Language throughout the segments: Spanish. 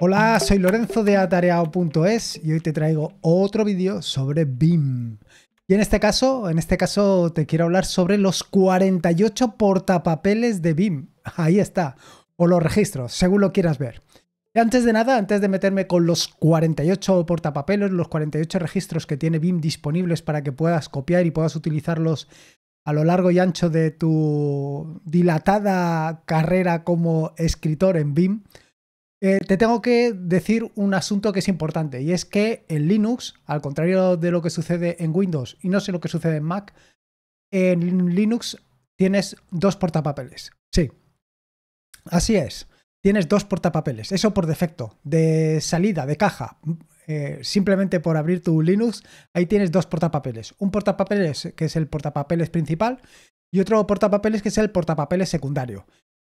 Hola, soy Lorenzo de Atareao.es y hoy te traigo otro vídeo sobre BIM. Y en este caso, en este caso te quiero hablar sobre los 48 portapapeles de BIM. Ahí está. O los registros, según lo quieras ver. Y antes de nada, antes de meterme con los 48 portapapeles, los 48 registros que tiene BIM disponibles para que puedas copiar y puedas utilizarlos a lo largo y ancho de tu dilatada carrera como escritor en BIM, eh, te tengo que decir un asunto que es importante y es que en Linux, al contrario de lo que sucede en Windows y no sé lo que sucede en Mac, en Linux tienes dos portapapeles. Sí, así es. Tienes dos portapapeles. Eso por defecto, de salida, de caja. Eh, simplemente por abrir tu Linux, ahí tienes dos portapapeles. Un portapapeles que es el portapapeles principal y otro portapapeles que es el portapapeles secundario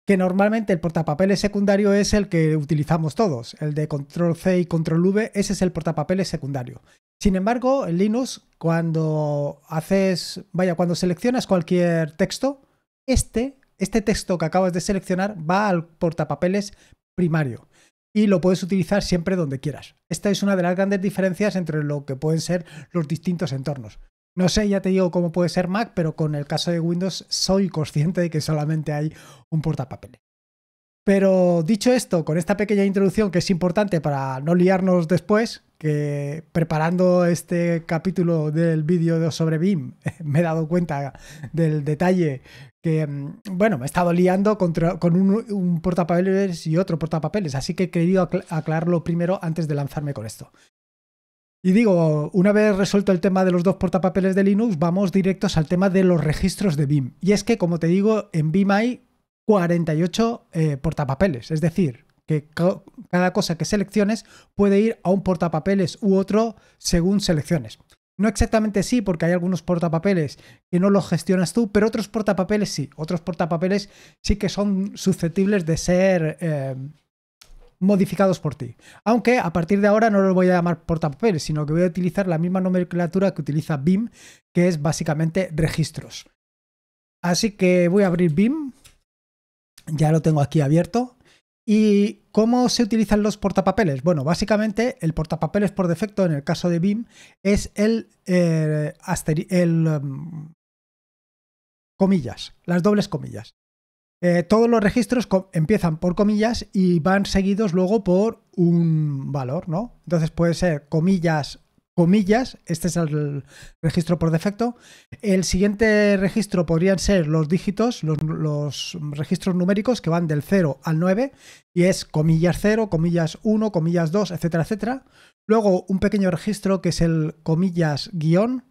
que normalmente el portapapeles secundario es el que utilizamos todos, el de control C y control V, ese es el portapapeles secundario. Sin embargo, en Linux, cuando haces, vaya, cuando seleccionas cualquier texto, este, este texto que acabas de seleccionar va al portapapeles primario y lo puedes utilizar siempre donde quieras. Esta es una de las grandes diferencias entre lo que pueden ser los distintos entornos. No sé, ya te digo cómo puede ser Mac, pero con el caso de Windows soy consciente de que solamente hay un portapapeles. Pero dicho esto, con esta pequeña introducción que es importante para no liarnos después, que preparando este capítulo del vídeo sobre BIM me he dado cuenta del detalle que, mm, bueno, me he estado liando con un, un, portapapeles y otro portapapeles, así que he querido aclararlo primero antes de lanzarme con esto. Y digo, una vez resuelto el tema de los dos portapapeles de Linux, vamos directos al tema de los registros de BIM. Y es que, como te digo, en BIM hay 48 eh, portapapeles, es decir, que cada cosa que selecciones puede ir a un portapapeles u otro según selecciones. No exactamente sí, porque hay algunos portapapeles que no los gestionas tú, pero otros portapapeles sí. Otros portapapeles sí que son susceptibles de ser eh, modificados por ti. Aunque a partir de ahora no los voy a llamar portapapeles, sino que voy a utilizar la misma nomenclatura que utiliza BIM, que es básicamente registros. Así que voy a abrir BIM. Ya lo tengo aquí abierto. ¿Y cómo se utilizan los portapapeles? Bueno, básicamente el portapapeles por defecto en el caso de BIM es el, eh, em, comillas, las dobles comillas. Eh, todos los registros empiezan por comillas y van seguidos luego por un valor, ¿no? Entonces puede ser comillas, comillas, este es el registro por defecto. El siguiente registro podrían ser los dígitos, los, los registros numéricos que van del 0 al 9 y es comillas 0, comillas 1, comillas 2, etcétera, etcétera. Luego un pequeño registro que es el comillas guión.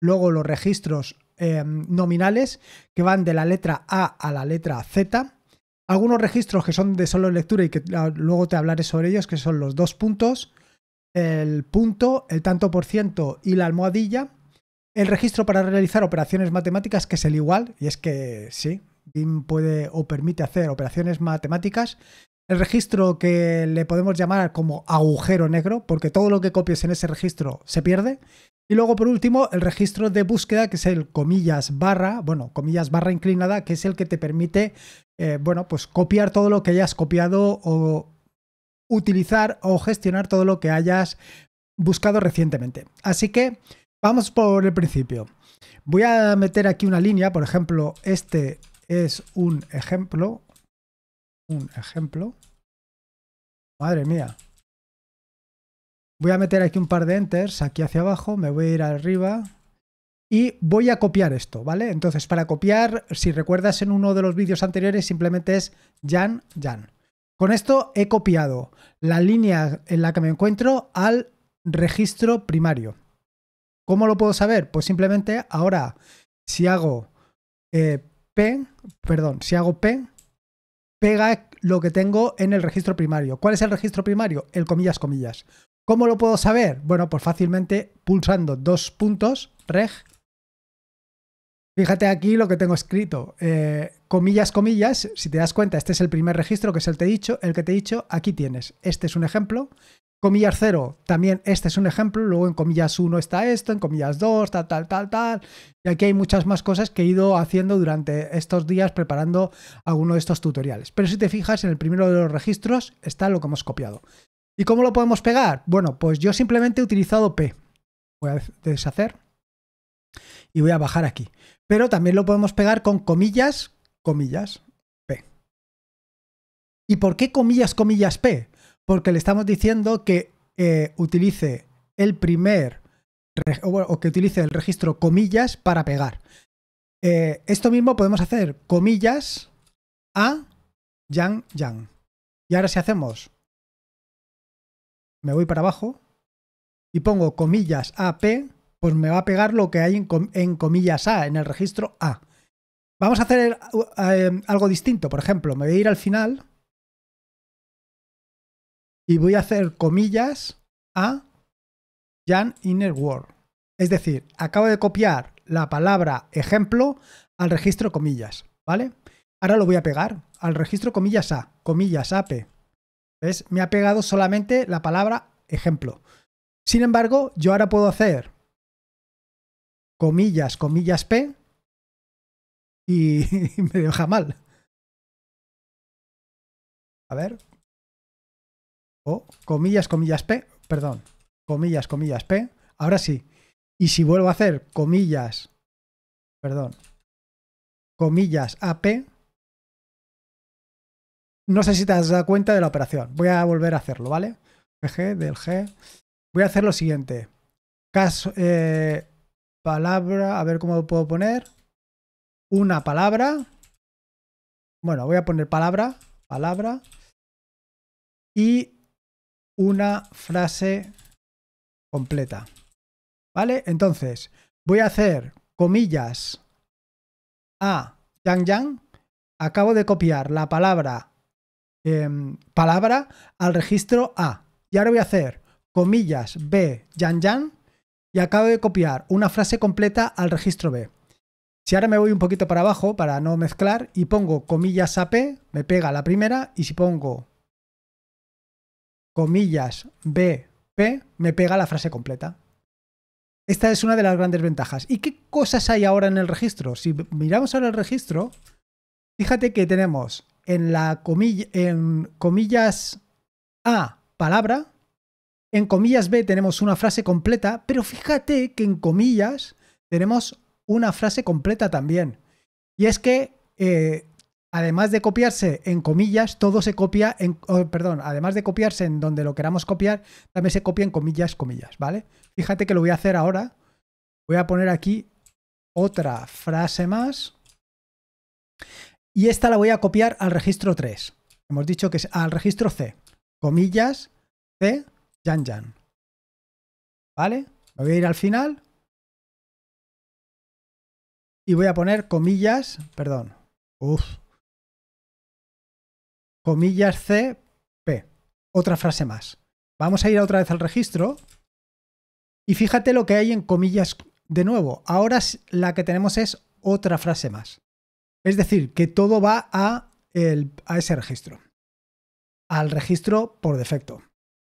Luego los registros Em, nominales que van de la letra A a la letra Z. Algunos registros que son de solo lectura y que ah, luego te hablaré sobre ellos, que son los dos puntos, el punto, el tanto por ciento y la almohadilla. El registro para realizar operaciones matemáticas, que es el igual, y es que sí, BIM puede o permite hacer operaciones matemáticas. El registro que le podemos llamar como agujero negro, porque todo lo que copies en ese registro se pierde. Y luego, por último, el registro de búsqueda, que es el comillas barra, bueno, comillas barra inclinada, que es el que te permite, eh, bueno, pues copiar todo lo que hayas copiado o utilizar o gestionar todo lo que hayas buscado recientemente. Así que vamos por el principio. Voy a meter aquí una línea, por ejemplo, este es un ejemplo. Un ejemplo. Madre mía. Voy a meter aquí un par de enters, aquí hacia abajo, me voy a ir arriba y voy a copiar esto, ¿vale? Entonces, para copiar, si recuerdas en uno de los vídeos anteriores, simplemente es Jan, Jan. Con esto he copiado la línea en la que me encuentro al registro primario. ¿Cómo lo puedo saber? Pues simplemente ahora, si hago pen, eh, P, perdón, si hago P, pega lo que tengo en el registro primario. ¿Cuál es el registro primario? El comillas, comillas. ¿Cómo lo puedo saber? Bueno, pues fácilmente pulsando dos puntos, reg. Fíjate aquí lo que tengo escrito. Eh, comillas, comillas, si te das cuenta, este es el primer registro, que es el, te dicho, el que te he dicho, aquí tienes. Este es un ejemplo. Comillas 0, también este es un ejemplo, luego en comillas 1 está esto, en comillas 2, tal, tal, tal, tal. Y aquí hay muchas más cosas que he ido haciendo durante estos días preparando alguno de estos tutoriales. Pero si te fijas, en el primero de los registros está lo que hemos copiado. ¿Y cómo lo podemos pegar? Bueno, pues yo simplemente he utilizado P. Voy a deshacer y voy a bajar aquí. Pero también lo podemos pegar con comillas, comillas, P. ¿Y por qué comillas, comillas, P? Porque le estamos diciendo que eh, utilice el primer o que utilice el registro comillas para pegar. Eh, esto mismo podemos hacer comillas a yang yang. Y ahora si hacemos me voy para abajo y pongo comillas AP, pues me va a pegar lo que hay en, comillas A, en el registro A. Vamos a hacer uh, eh, algo distinto, por ejemplo, me voy a ir al final y voy a hacer comillas A Jan Inner Word. Es decir, acabo de copiar la palabra ejemplo al registro comillas, ¿vale? Ahora lo voy a pegar al registro comillas A, comillas AP. ¿Ves? Me ha pegado solamente la palabra ejemplo. Sin embargo, yo ahora puedo hacer comillas, comillas P y me deja mal. A ver. O comillas, comillas P, perdón, comillas, comillas P. Ahora sí. Y si vuelvo a hacer comillas, perdón, comillas AP, no sé si te has dado cuenta de la operación. Voy a volver a hacerlo, ¿vale? G del G. Voy a hacer lo siguiente. Caso, eh, palabra, a ver cómo lo puedo poner. Una palabra. Bueno, voy a poner palabra, palabra. Y una frase completa. ¿Vale? Entonces, voy a hacer comillas a Yang Yang. Acabo de copiar la palabra Em, palabra al registro A. Y ahora voy a hacer comillas B, yan yan, y acabo de copiar una frase completa al registro B. Si ahora me voy un poquito para abajo para no mezclar y pongo comillas AP, me pega la primera y si pongo comillas B, P... me pega la frase completa. Esta es una de las grandes ventajas. ¿Y qué cosas hay ahora en el registro? Si miramos ahora el registro, fíjate que tenemos en la en comillas A, palabra. En comillas B tenemos una frase completa, pero fíjate que en comillas tenemos una frase completa también. Y es que eh, además de copiarse en comillas, todo se copia en. Oh, perdón, además de copiarse en donde lo queramos copiar, también se copia en comillas, comillas, ¿vale? Fíjate que lo voy a hacer ahora. Voy a poner aquí otra frase más. Y esta la voy a copiar al registro 3. Hemos dicho que es al registro C. Comillas, C, Yan, Yan. ¿Vale? Me voy a ir al final. Y voy a poner comillas, perdón. Uf. Comillas C, P. Otra frase más. Vamos a ir otra vez al registro. Y fíjate lo que hay en comillas de nuevo. Ahora la que tenemos es otra frase más. Es decir, que todo va a, ese registro, al registro por defecto.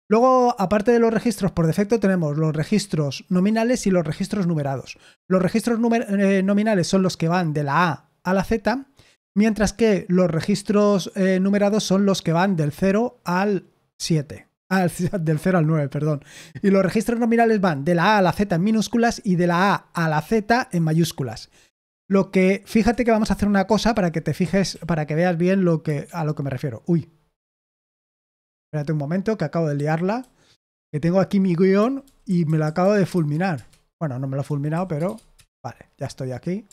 Luego, aparte de los registros por defecto, tenemos los registros nominales y los registros numerados. Los registros eh, nominales son los que van de la A a la Z, mientras que los registros eh, numerados son los que van del 0 al 7. Ah, del 0 al 9, perdón. Y los registros nominales van de la A a la Z en minúsculas y de la A a la Z en mayúsculas. Lo que, fíjate que vamos a hacer una cosa para que te fijes, para que veas bien lo que, a lo que me refiero. Uy. Espérate un momento, que acabo de liarla. Que tengo aquí mi guión y me lo acabo de fulminar. Bueno, no me lo he fulminado, pero vale, ya estoy aquí.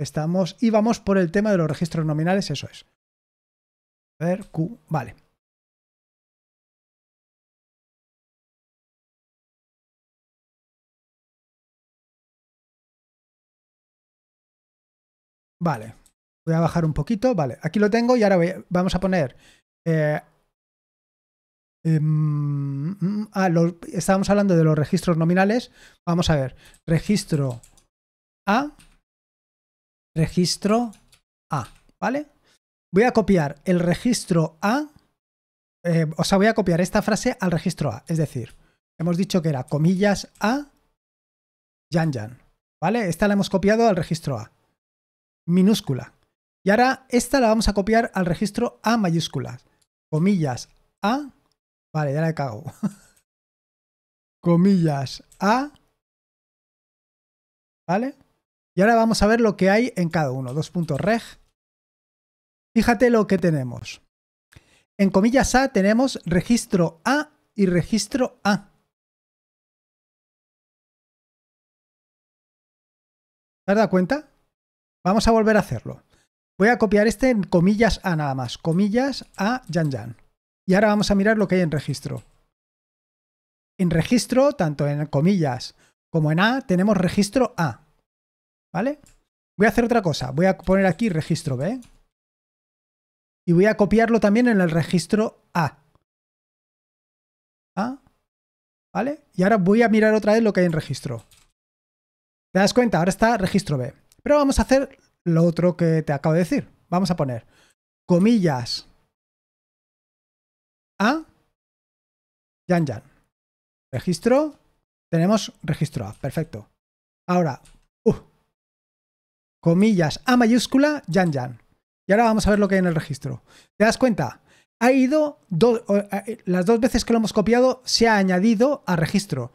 Estamos y vamos por el tema de los registros nominales, eso es. A ver, Q, vale. Vale. Voy a bajar un poquito. Vale, aquí lo tengo y ahora vamos a poner... Eh, em, mm, ah, estábamos hablando de los registros nominales. Vamos a ver. Registro A. Registro A. ¿Vale? Voy a copiar el registro A. Eh, o sea, voy a copiar esta frase al registro A. Es decir, hemos dicho que era comillas A, Yan Yan. ¿Vale? Esta la hemos copiado al registro A minúscula. Y ahora esta la vamos a copiar al registro A mayúscula. Comillas A. Vale, ya la cago. Comillas A. ¿Vale? Y ahora vamos a ver lo que hay en cada uno. Dos puntos reg. Fíjate lo que tenemos. En comillas A tenemos registro A y registro A. ¿Te has dado cuenta? Vamos a volver a hacerlo. Voy a copiar este en comillas A nada más, comillas A Jan Jan. Y ahora vamos a mirar lo que hay en registro. En registro, tanto en comillas como en A, tenemos registro A. ¿Vale? Voy a hacer otra cosa. Voy a poner aquí registro B. Y voy a copiarlo también en el registro A. A. ¿Vale? Y ahora voy a mirar otra vez lo que hay en registro. ¿Te das cuenta? Ahora está registro B. Pero vamos a hacer lo otro que te acabo de decir. Vamos a poner comillas a Yan Yan. Registro. Tenemos registro A. Perfecto. Ahora, uh, comillas A mayúscula Yan Yan. Y ahora vamos a ver lo que hay en el registro. ¿Te das cuenta? Ha ido, eh, las dos veces que lo hemos copiado, se ha añadido a registro.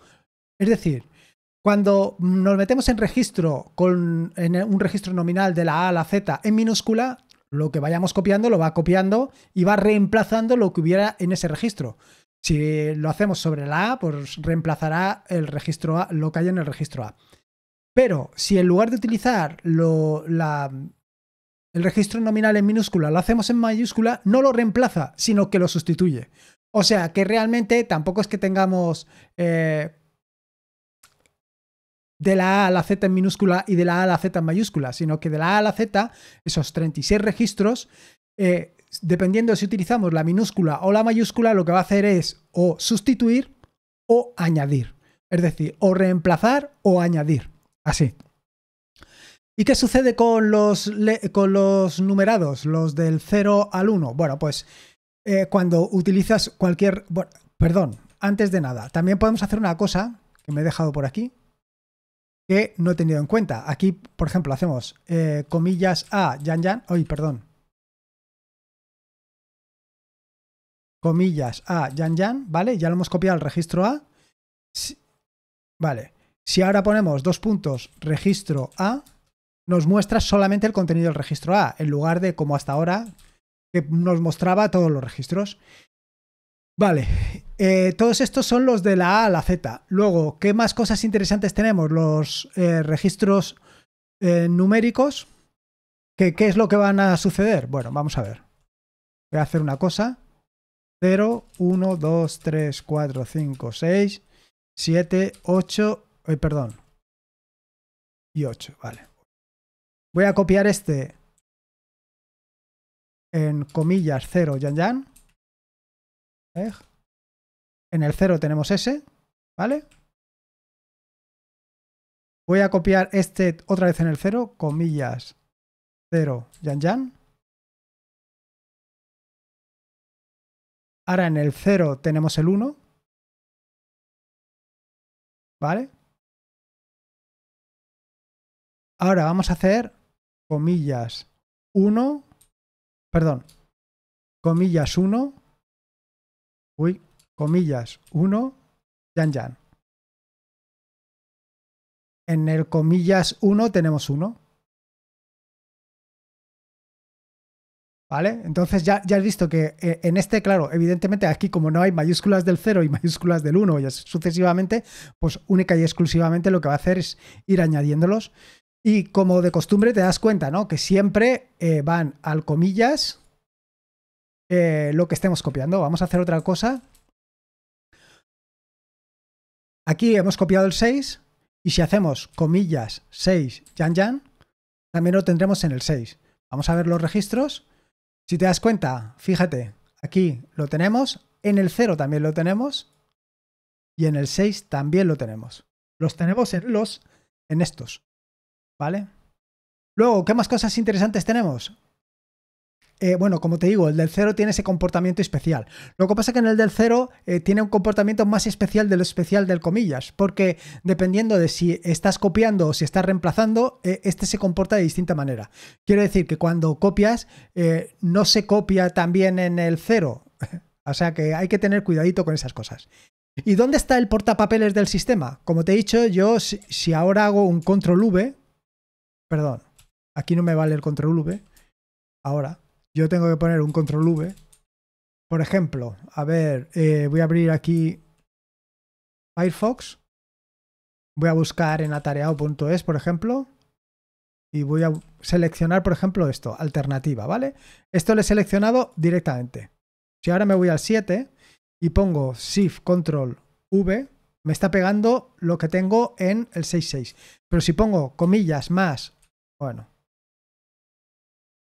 Es decir, cuando nos metemos en registro con un registro nominal de la A a la Z en minúscula, lo que vayamos copiando lo va copiando y va reemplazando lo que hubiera en ese registro. Si lo hacemos sobre la A, pues reemplazará el registro lo que haya en el registro A. Pero si en lugar de utilizar el registro nominal en minúscula lo hacemos en mayúscula, no lo reemplaza, sino que lo sustituye. O sea que realmente tampoco es que tengamos eh, de la A a la Z en minúscula y de la A a la Z en mayúscula, sino que de la A a la Z, esos 36 registros, eh, dependiendo si utilizamos la minúscula o la mayúscula, lo que va a hacer es o sustituir o añadir. Es decir, o reemplazar o añadir. Así. ¿Y qué sucede con los, con los numerados, los del 0 al 1? Bueno, pues eh, cuando utilizas cualquier... perdón, antes de nada, también podemos hacer una cosa que me he dejado por aquí, que no he tenido en cuenta. Aquí, por ejemplo, hacemos eh, comillas a Yan Yan. Ay, perdón. Comillas a Yan Yan, ¿vale? Ya lo hemos copiado al registro A. vale. Si ahora ponemos dos puntos registro A, nos muestra solamente el contenido del registro A, en lugar de como hasta ahora, que nos mostraba todos los registros. Vale, eh, todos estos son los de la A a la Z. Luego, ¿qué más cosas interesantes tenemos? Los eh, registros eh, numéricos. ¿Qué, es lo que van a suceder? Bueno, vamos a ver. Voy a hacer una cosa. 0, 1, 2, 3, 4, 5, 6, 7, 8, perdón. Y 8, vale. Voy a copiar este en comillas 0, yan yan. ¿Eh? En el 0 tenemos ese, ¿vale? Voy a copiar este otra vez en el 0, comillas, 0, yan yan. Ahora en el 0 tenemos el 1, ¿vale? Ahora vamos a hacer comillas 1, perdón, comillas 1, Uy, comillas 1, Yan Yan. En el comillas 1 tenemos 1. ¿Vale? Entonces ya, ya, has visto que eh, en este, claro, evidentemente aquí como no hay mayúsculas del 0 y mayúsculas del 1 y sucesivamente, pues única y exclusivamente lo que va a hacer es ir añadiéndolos. Y como de costumbre te das cuenta, ¿no? Que siempre eh, van al comillas, eh, lo que estemos copiando. Vamos a hacer otra cosa. Aquí hemos copiado el 6 y si hacemos comillas 6 yan yan, también lo tendremos en el 6. Vamos a ver los registros. Si te das cuenta, fíjate, aquí lo tenemos, en el 0 también lo tenemos y en el 6 también lo tenemos. Los tenemos en los en estos. ¿Vale? Luego, ¿qué más cosas interesantes tenemos? Eh, bueno, como te digo, el del cero tiene ese comportamiento especial. Lo que pasa es que en el del cero eh, tiene un comportamiento más especial de lo especial del comillas, porque dependiendo de si estás copiando o si estás reemplazando, eh, este se comporta de distinta manera. Quiero decir que cuando copias, no se copia también en el cero. o sea que hay que tener cuidadito con esas cosas. ¿Y dónde está el portapapeles del sistema? Como te he dicho, yo si ahora hago un control V, perdón, aquí no me vale el control V, ahora yo tengo que poner un control V. Por ejemplo, a ver, eh, voy a abrir aquí Firefox. Voy a buscar en atareado.es, por ejemplo, y voy a seleccionar, por ejemplo, esto, alternativa, ¿vale? Esto lo he seleccionado directamente. Si ahora me voy al 7 y pongo Shift Control V, me está pegando lo que tengo en el 6.6. Pero si pongo comillas más, bueno,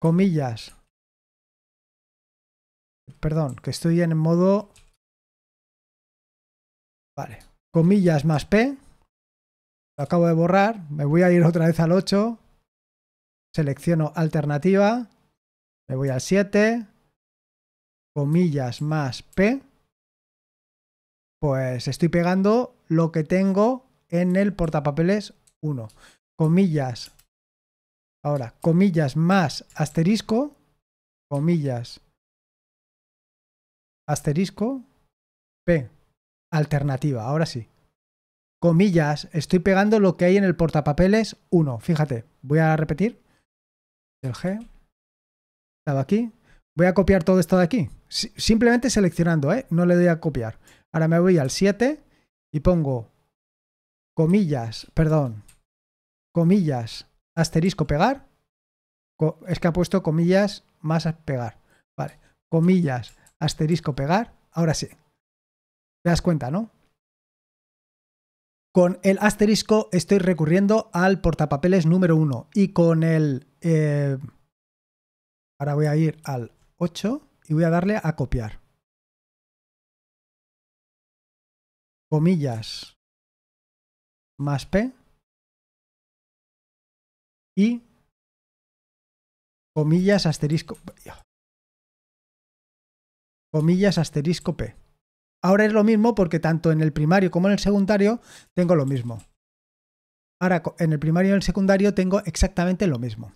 comillas Perdón, que estoy en modo... Vale. Comillas más P. Lo acabo de borrar. Me voy a ir otra vez al 8. Selecciono alternativa. Me voy al 7. Comillas más P. Pues estoy pegando lo que tengo en el portapapeles 1. Comillas. Ahora, comillas más asterisco. Comillas asterisco, P, alternativa, ahora sí. Comillas, estoy pegando lo que hay en el portapapeles 1. Fíjate, voy a repetir. El G. Estaba aquí. Voy a copiar todo esto de aquí. Simplemente seleccionando, ¿eh? No le doy a copiar. Ahora me voy al 7 y pongo comillas, perdón, comillas, asterisco pegar. Es que ha puesto comillas más pegar. Vale, comillas, asterisco pegar, ahora sí. Te das cuenta, ¿no? Con el asterisco estoy recurriendo al portapapeles número 1 y con el... Eh, ahora voy a ir al 8 y voy a darle a copiar. Comillas más P y comillas asterisco comillas asterisco P. Ahora es lo mismo porque tanto en el primario como en el secundario tengo lo mismo. Ahora en el primario y en el secundario tengo exactamente lo mismo.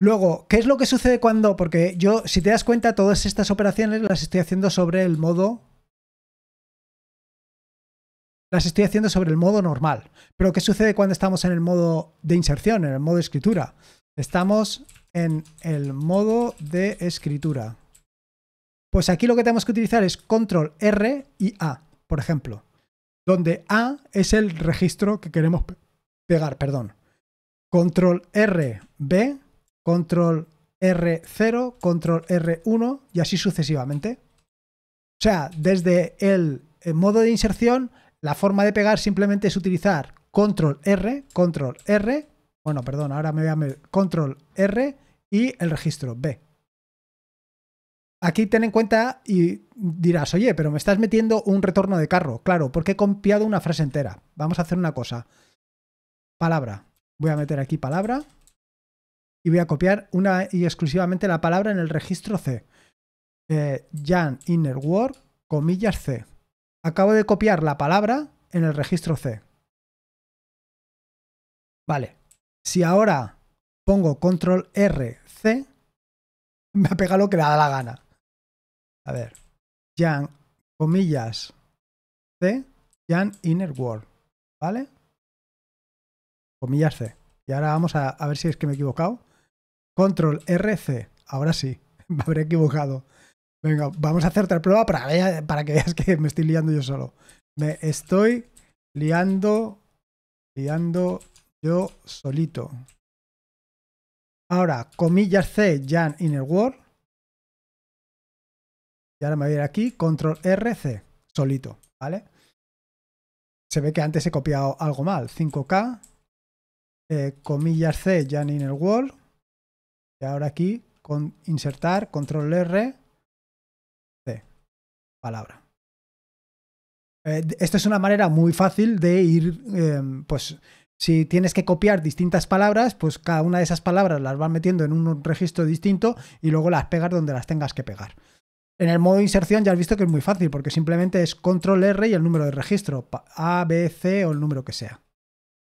Luego, ¿qué es lo que sucede cuando? Porque yo, si te das cuenta, todas estas operaciones las estoy haciendo sobre el modo las estoy haciendo sobre el modo normal. Pero ¿qué sucede cuando estamos en el modo de inserción, en el modo de escritura? Estamos en el modo de escritura. Pues aquí lo que tenemos que utilizar es control R y A, por ejemplo, donde A es el registro que queremos pegar, perdón. Control R, B, control R0, control R1 y así sucesivamente. O sea, desde el eh, modo de inserción, la forma de pegar simplemente es utilizar control R, control R, bueno, perdón, ahora me voy a control R y el registro B. Aquí ten en cuenta y dirás, oye, pero me estás metiendo un retorno de carro. Claro, porque he copiado una frase entera. Vamos a hacer una cosa. Palabra. Voy a meter aquí palabra y voy a copiar una y exclusivamente la palabra en el registro C. Eh, Jan Inner Word, comillas C. Acabo de copiar la palabra en el registro C. Vale. Si ahora pongo control R, C, me ha pegado lo que le da la gana. A ver. Jan, comillas. C. Jan Inner World. ¿Vale? Comillas C. Y ahora vamos a, ver si es que me he equivocado. Control RC. Ahora sí. Me habré equivocado. Venga, vamos a hacer otra prueba para, para que veas que me estoy liando yo solo. Me estoy liando, liando yo solito. Ahora, comillas C, Jan Inner World ahora me voy a ir aquí, control RC, solito, ¿vale? Se ve que antes he copiado algo mal, 5K, eh, comillas C, ya ni en el wall. Y ahora aquí, con insertar, control R, C, palabra. Eh, esto es una manera muy fácil de ir, em, pues, si tienes que copiar distintas palabras, pues cada una de esas palabras las vas metiendo en un registro distinto y luego las pegas donde las tengas que pegar. En el modo de inserción ya has visto que es muy fácil, porque simplemente es control R y el número de registro, A, B, C o el número que sea.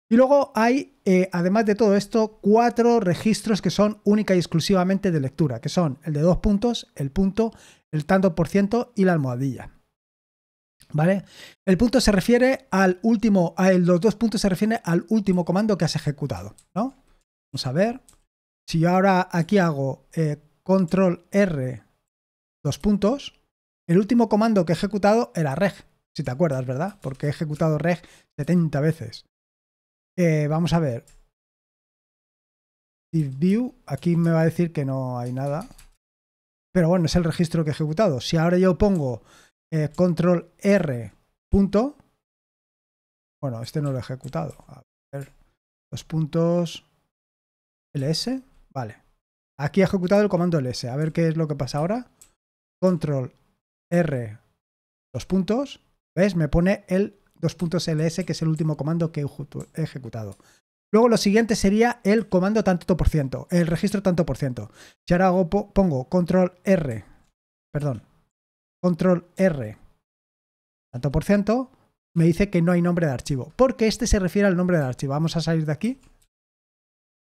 Y luego hay, eh, además de todo esto, cuatro registros que son única y exclusivamente de lectura, que son el de dos puntos, el punto, el tanto por ciento y la almohadilla. ¿Vale? El punto se refiere al último, los dos puntos se refieren al último comando que has ejecutado, ¿no? Vamos a ver. Si yo ahora aquí hago eh, control R dos puntos, el último comando que he ejecutado era reg, si te acuerdas, ¿verdad? Porque he ejecutado reg 70 veces. Eh, vamos a ver. Div view, aquí me va a decir que no hay nada. Pero bueno, es el registro que he ejecutado. Si ahora yo pongo eh, control R punto, bueno, este no lo he ejecutado. A ver, dos puntos ls, vale. Aquí he ejecutado el comando ls. A ver qué es lo que pasa ahora control R, dos puntos, ¿ves? Me pone el dos puntos ls, que es el último comando que he ejecutado. Luego lo siguiente sería el comando tanto por ciento, el registro tanto por ciento. Si ahora hago, pongo control R, perdón, control R, tanto por ciento, me dice que no hay nombre de archivo, porque este se refiere al nombre del archivo. Vamos a salir de aquí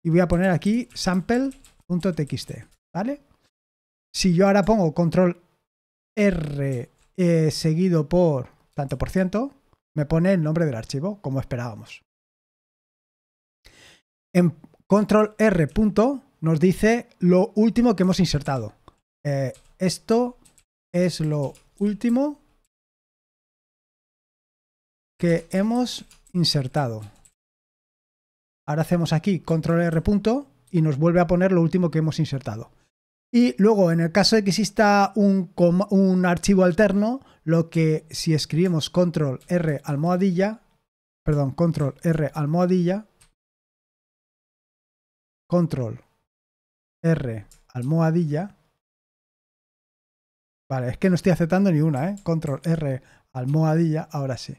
y voy a poner aquí sample.txt, ¿vale? Si yo ahora pongo control R eh, seguido por tanto por ciento, me pone el nombre del archivo, como esperábamos. En control R punto nos dice lo último que hemos insertado. Eh, esto es lo último que hemos insertado. Ahora hacemos aquí control R punto y nos vuelve a poner lo último que hemos insertado. Y luego, en el caso de que exista un, archivo alterno, lo que si escribimos control R almohadilla, perdón, control R almohadilla, control R almohadilla, vale, es que no estoy aceptando ni una, ¿eh? Control R almohadilla, ahora sí.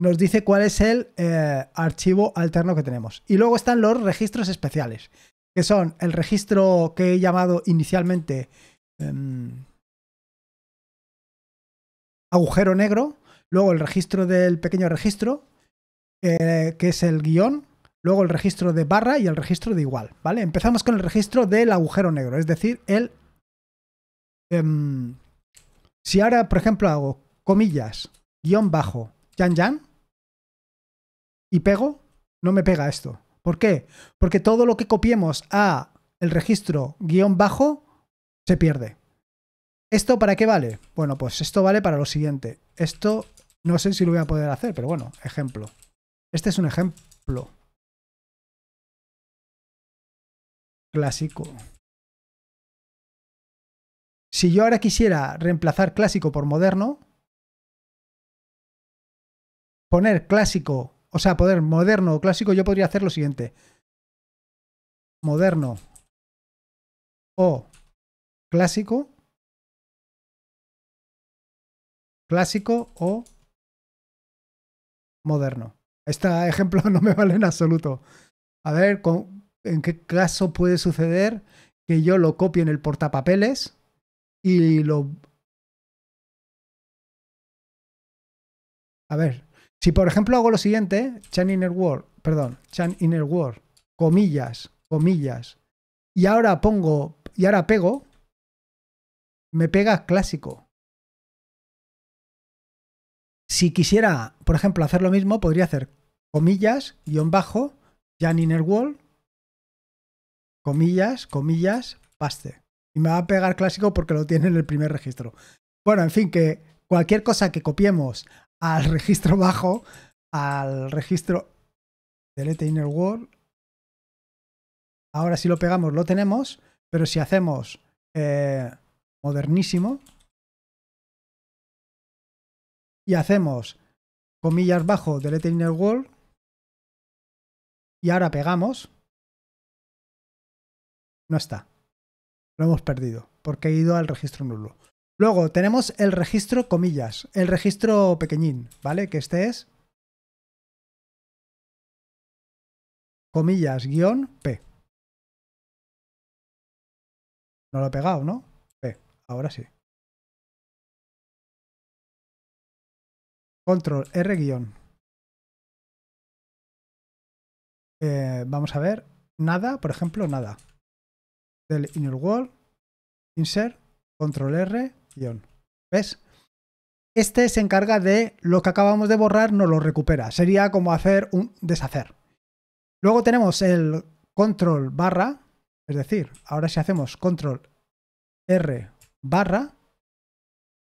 Nos dice cuál es el eh, archivo alterno que tenemos. Y luego están los registros especiales, que son el registro que he llamado inicialmente em, agujero negro, luego el registro del pequeño registro, eh, que es el guión, luego el registro de barra y el registro de igual, ¿vale? Empezamos con el registro del agujero negro, es decir, el... Em, si ahora, por ejemplo, hago comillas, guión bajo, yan yan, y pego, no me pega esto. ¿Por qué? Porque todo lo que copiemos a el registro guión bajo se pierde. ¿Esto para qué vale? Bueno, pues esto vale para lo siguiente. Esto no sé si lo voy a poder hacer, pero bueno, ejemplo. Este es un ejemplo. Clásico. Si yo ahora quisiera reemplazar clásico por moderno, poner clásico o sea, poder moderno o clásico, yo podría hacer lo siguiente. Moderno o clásico. Clásico o moderno. Este ejemplo no me vale en absoluto. A ver, ¿en qué caso puede suceder que yo lo copie en el portapapeles y lo... A ver, si por ejemplo hago lo siguiente, Chan Inner World, perdón, Chan Inner World, comillas, comillas, y ahora pongo, y ahora pego, me pega clásico. Si quisiera, por ejemplo, hacer lo mismo, podría hacer comillas, guión bajo, Chan Inner World, comillas, comillas, paste. Y me va a pegar clásico porque lo tiene en el primer registro. Bueno, en fin, que cualquier cosa que copiemos al registro bajo, al registro delete inner world. Ahora si lo pegamos lo tenemos, pero si hacemos eh, modernísimo y hacemos comillas bajo delete inner world y ahora pegamos, no está. Lo hemos perdido porque he ido al registro nulo. Luego tenemos el registro comillas, el registro pequeñín, ¿vale? Que este es comillas guión P. No lo he pegado, ¿no? P, ahora sí. Control R guión. Eh, vamos a ver. Nada, por ejemplo, nada. Del inner wall, insert, control R, ¿Ves? Este se encarga de lo que acabamos de borrar, no lo recupera. Sería como hacer un deshacer. Luego tenemos el control barra, es decir, ahora si hacemos control R barra,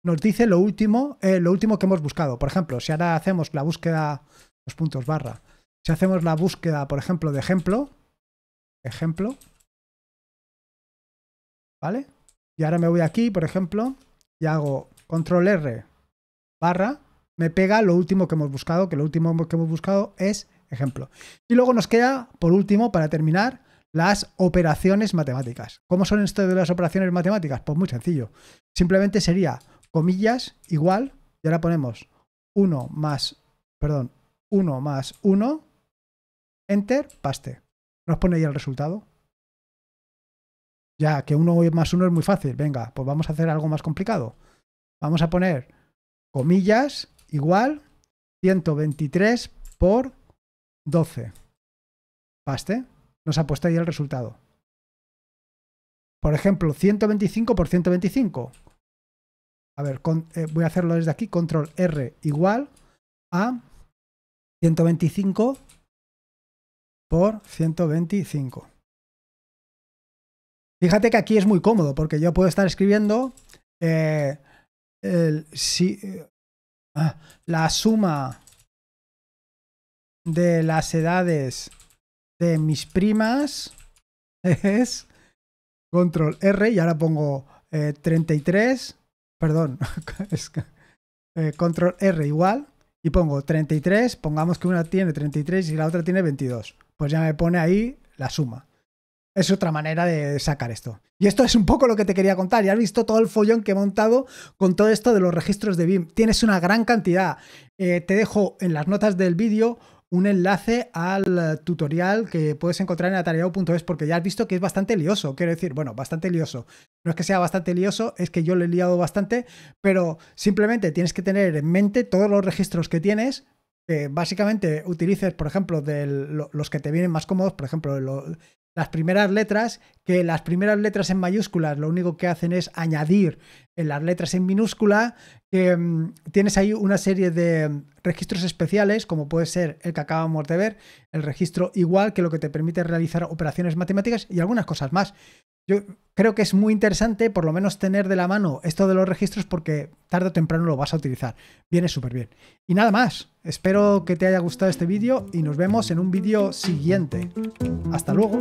nos dice lo último, eh, lo último que hemos buscado. Por ejemplo, si ahora hacemos la búsqueda, los puntos barra, si hacemos la búsqueda, por ejemplo, de ejemplo, ejemplo, ¿vale? Y ahora me voy aquí, por ejemplo, y hago control R barra, me pega lo último que hemos buscado, que lo último que hemos buscado es ejemplo. Y luego nos queda, por último, para terminar, las operaciones matemáticas. ¿Cómo son esto de las operaciones matemáticas? Pues muy sencillo. Simplemente sería comillas igual, y ahora ponemos 1 más, perdón, 1 más 1, enter, paste. Nos pone ahí el resultado. Ya, que uno más uno es muy fácil. Venga, pues vamos a hacer algo más complicado. Vamos a poner comillas igual 123 por 12. Paste. Nos ha puesto ahí el resultado. Por ejemplo, 125 por 125. A ver, eh, voy a hacerlo desde aquí. Control R igual a 125 por 125. Fíjate que aquí es muy cómodo porque yo puedo estar escribiendo eh, eh, ah, la suma de las edades de mis primas es control R y ahora pongo 33, eh, perdón, control R igual y pongo 33, pongamos que una tiene 33 y la otra tiene 22, pues ya me pone ahí la suma. Es otra manera de sacar esto. Y esto es un poco lo que te quería contar. Ya has visto todo el follón que he montado con todo esto de los registros de BIM. Tienes una gran cantidad. Eh, te dejo en las notas del vídeo un enlace al tutorial que puedes encontrar en atareado.es porque ya has visto que es bastante lioso. Quiero decir, bueno, bastante lioso. No es que sea bastante lioso, es que yo lo he liado bastante, pero simplemente tienes que tener en mente todos los registros que tienes. básicamente utilices, por ejemplo, los que te vienen más cómodos, por ejemplo, las primeras letras, que las primeras letras en mayúsculas lo único que hacen es añadir en las letras en minúscula que mm, tienes ahí una serie de mm, registros especiales, como puede ser el que acabamos de ver, el registro igual, que lo que te permite realizar operaciones matemáticas y algunas cosas más. Yo creo que es muy interesante por lo menos tener de la mano esto de los registros porque tarde o temprano lo vas a utilizar. Viene súper bien. Y nada más, espero que te haya gustado este vídeo y nos vemos en un vídeo siguiente. Hasta luego.